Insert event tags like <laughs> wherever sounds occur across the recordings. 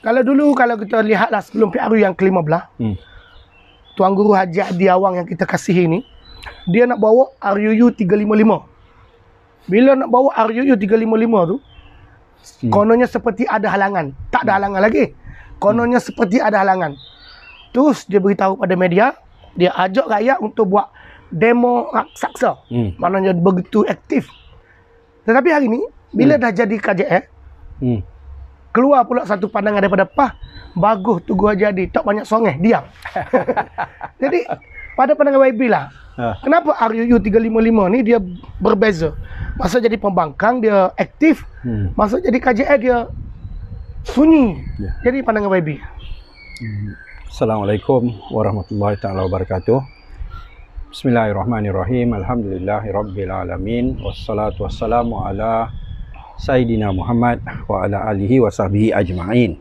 Kalau dulu kalau kita lihatlah sebelum PRU yang ke-15 hmm. Tuan Guru Haji Adi Awang yang kita kasih ini, Dia nak bawa RUU 355 Bila nak bawa RUU 355 tu hmm. Kononnya seperti ada halangan Tak ada hmm. halangan lagi Kononnya hmm. seperti ada halangan Terus dia beritahu pada media Dia ajak rakyat untuk buat demo raksasa hmm. Maknanya begitu aktif Tetapi hari ini Bila hmm. dah jadi KJR hmm keluar pula satu pandangan daripada Pah bagus tu gua jadi tak banyak songeh diam <laughs> jadi pada pandangan YB lah ha. kenapa RUU 355 ni dia berbeza masa jadi pembangkang dia aktif hmm. masa jadi KJR dia sunyi yeah. jadi pandangan YB hmm. Assalamualaikum warahmatullahi taala wabarakatuh Bismillahirrahmanirrahim Alhamdulillahirabbil alamin wassalatu wassalamu ala Sayyidina Muhammad wa ala alihi wa sahbihi ajma'in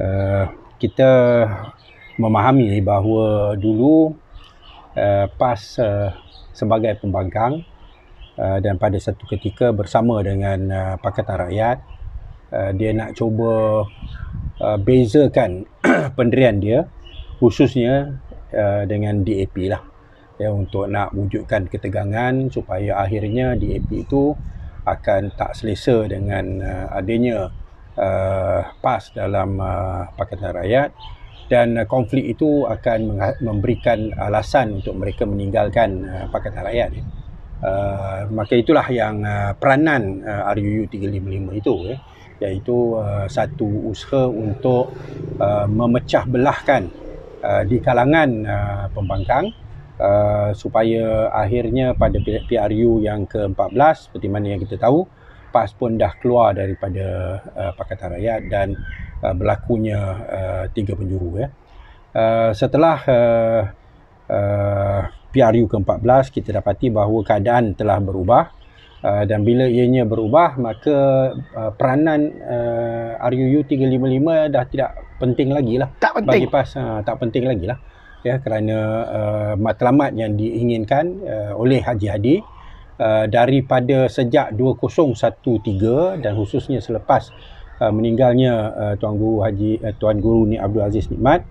uh, kita memahami bahawa dulu uh, PAS uh, sebagai pembangkang uh, dan pada satu ketika bersama dengan uh, Pakatan Rakyat uh, dia nak cuba uh, bezakan <clears throat> pendirian dia khususnya uh, dengan DAP lah ya, untuk nak wujudkan ketegangan supaya akhirnya DAP itu akan tak selesa dengan uh, adanya uh, PAS dalam uh, Pakatan Rakyat dan uh, konflik itu akan memberikan alasan untuk mereka meninggalkan uh, Pakatan Rakyat. Ya. Uh, maka itulah yang uh, peranan uh, RUU 355 itu eh, iaitu uh, satu usaha untuk uh, memecah belahkan uh, di kalangan uh, pembangkang uh, supaya akhirnya pada PRU yang ke-14 seperti mana yang kita tahu PAS pun dah keluar daripada uh, Pakatan Rakyat dan uh, berlakunya uh, tiga penjuru ya. Uh, setelah uh, uh, PRU ke-14 kita dapati bahawa keadaan telah berubah uh, dan bila ianya berubah maka uh, peranan uh, RUU 355 dah tidak penting lagi lah. Tak penting. Bagi PAS uh, tak penting lagi lah ya kerana uh, matlamat yang diinginkan uh, oleh Haji Hadi uh, daripada sejak 2013 dan khususnya selepas uh, meninggalnya uh, Tuan Guru Haji uh, Tuan Guru Ni Abdul Aziz Nikmat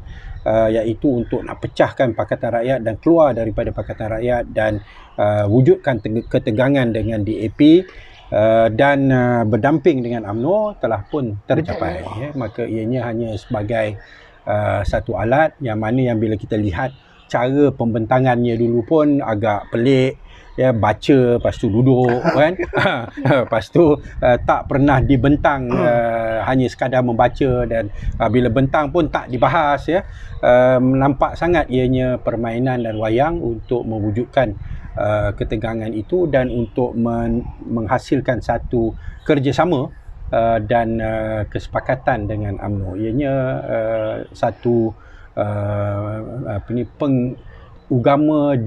Uh, iaitu untuk nak pecahkan Pakatan Rakyat dan keluar daripada Pakatan Rakyat dan uh, wujudkan ketegangan dengan DAP uh, dan uh, berdamping dengan AMNO telah pun tercapai. Ya. Maka ianya hanya sebagai uh, satu alat yang mana yang bila kita lihat cara pembentangannya dulu pun agak pelik ya baca lepas tu duduk <laughs> kan <laughs> lepas tu uh, tak pernah dibentang hmm. uh, hanya sekadar membaca dan uh, bila bentang pun tak dibahas ya uh, nampak sangat ianya permainan dan wayang untuk mewujudkan uh, ketegangan itu dan untuk men- menghasilkan satu kerjasama Uh, dan uh, kesepakatan dengan AMNO ianya uh, satu uh, apa ni peng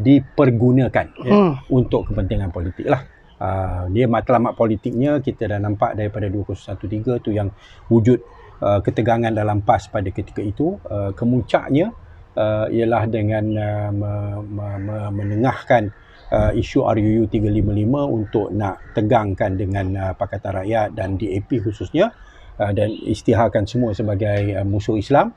dipergunakan ya, hmm. untuk kepentingan politik lah uh, dia matlamat politiknya kita dah nampak daripada 2013 tu yang wujud uh, ketegangan dalam PAS pada ketika itu uh, kemuncaknya uh, ialah dengan uh, me, me, me, menengahkan uh, isu RUU 355 untuk nak tegangkan dengan uh, Pakatan Rakyat dan DAP khususnya uh, dan istiharkan semua sebagai uh, musuh Islam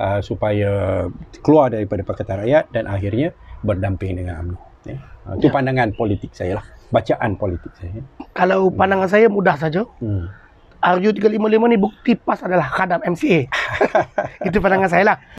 uh, supaya keluar daripada Pakatan Rakyat dan akhirnya berdamping dengan UMNO. Ya. Uh, itu ya. pandangan politik saya lah. Bacaan politik saya. Kalau hmm. pandangan hmm. saya mudah saja. Hmm. RU355 ni bukti PAS adalah kadam MCA. <laughs> Itu pandangan saya lah.